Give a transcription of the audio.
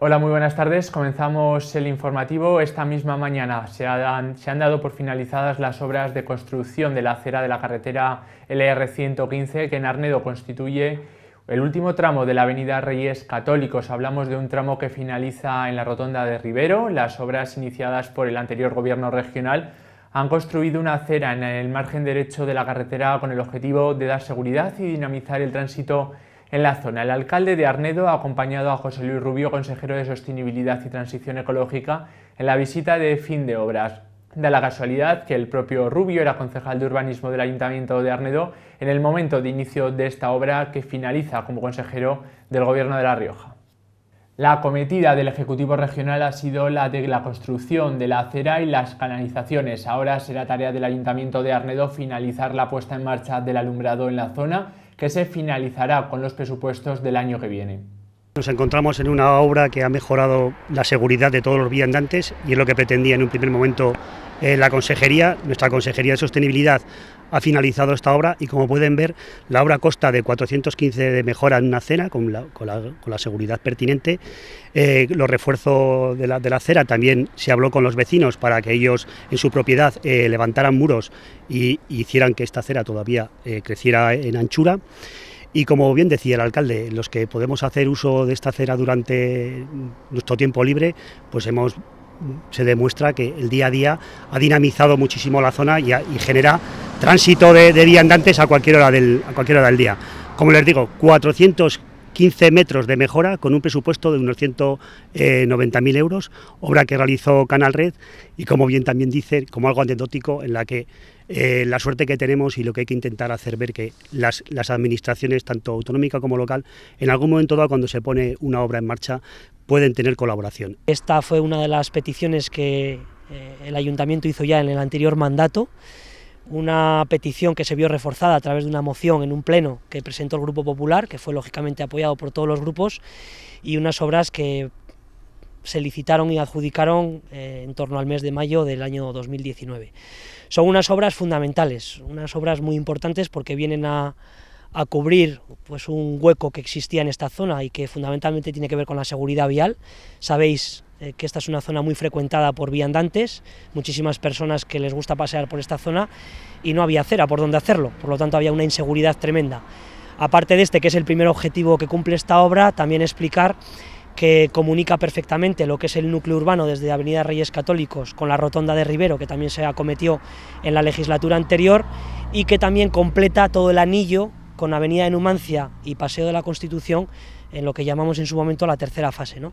Hola, muy buenas tardes. Comenzamos el informativo. Esta misma mañana se han, dado por finalizadas las obras de construcción de la acera de la carretera LR115 que en Arnedo constituye el último tramo de la avenida Reyes Católicos. Hablamos de un tramo que finaliza en la rotonda de Rivero. Las obras iniciadas por el anterior gobierno regional han construido una acera en el margen derecho de la carretera con el objetivo de dar seguridad y dinamizar el tránsito en la zona, el alcalde de Arnedo ha acompañado a José Luis Rubio, consejero de Sostenibilidad y Transición Ecológica, en la visita de fin de obras. Da la casualidad que el propio Rubio era concejal de urbanismo del Ayuntamiento de Arnedo en el momento de inicio de esta obra que finaliza como consejero del Gobierno de La Rioja. La acometida del Ejecutivo Regional ha sido la de la construcción de la acera y las canalizaciones. Ahora será tarea del Ayuntamiento de Arnedo finalizar la puesta en marcha del alumbrado en la zona que se finalizará con los presupuestos del año que viene. Nos encontramos en una obra que ha mejorado la seguridad de todos los viandantes y es lo que pretendía en un primer momento eh, la consejería. Nuestra consejería de sostenibilidad ha finalizado esta obra y como pueden ver la obra costa de 415 de mejora en una cena con la, seguridad pertinente. Eh, los refuerzos de la, acera también se habló con los vecinos para que ellos en su propiedad eh, levantaran muros y, hicieran que esta acera todavía eh, creciera en anchura. Y como bien decía el alcalde, los que podemos hacer uso de esta acera durante nuestro tiempo libre, pues hemos se demuestra que el día a día ha dinamizado muchísimo la zona y, genera tránsito de, de, viandantes a cualquier, hora del, a cualquier hora del día. Como les digo, 400 15 metros de mejora con un presupuesto de unos 190.000 eh, euros, obra que realizó Canal Red y como bien también dice, como algo anecdótico en la que eh, la suerte que tenemos y lo que hay que intentar hacer ver que las, administraciones, tanto autonómica como local, en algún momento dado cuando se pone una obra en marcha, pueden tener colaboración. Esta fue una de las peticiones que eh, el ayuntamiento hizo ya en el anterior mandato una petición que se vio reforzada a través de una moción en un pleno que presentó el Grupo Popular, que fue lógicamente apoyado por todos los grupos, y unas obras que se licitaron y adjudicaron eh, en torno al mes de mayo del año 2019. Son unas obras fundamentales, unas obras muy importantes porque vienen a, cubrir pues, un hueco que existía en esta zona y que fundamentalmente tiene que ver con la seguridad vial. Sabéis eh, que esta es una zona muy frecuentada por viandantes, muchísimas personas que les gusta pasear por esta zona y no había acera por donde hacerlo, por lo tanto había una inseguridad tremenda. Aparte de este, que es el primer objetivo que cumple esta obra, también explicar que comunica perfectamente lo que es el núcleo urbano desde Avenida Reyes Católicos con la Rotonda de Rivero, que también se acometió en la legislatura anterior, y que también completa todo el anillo con Avenida de Numancia y Paseo de la Constitución en lo que llamamos en su momento la tercera fase. ¿no?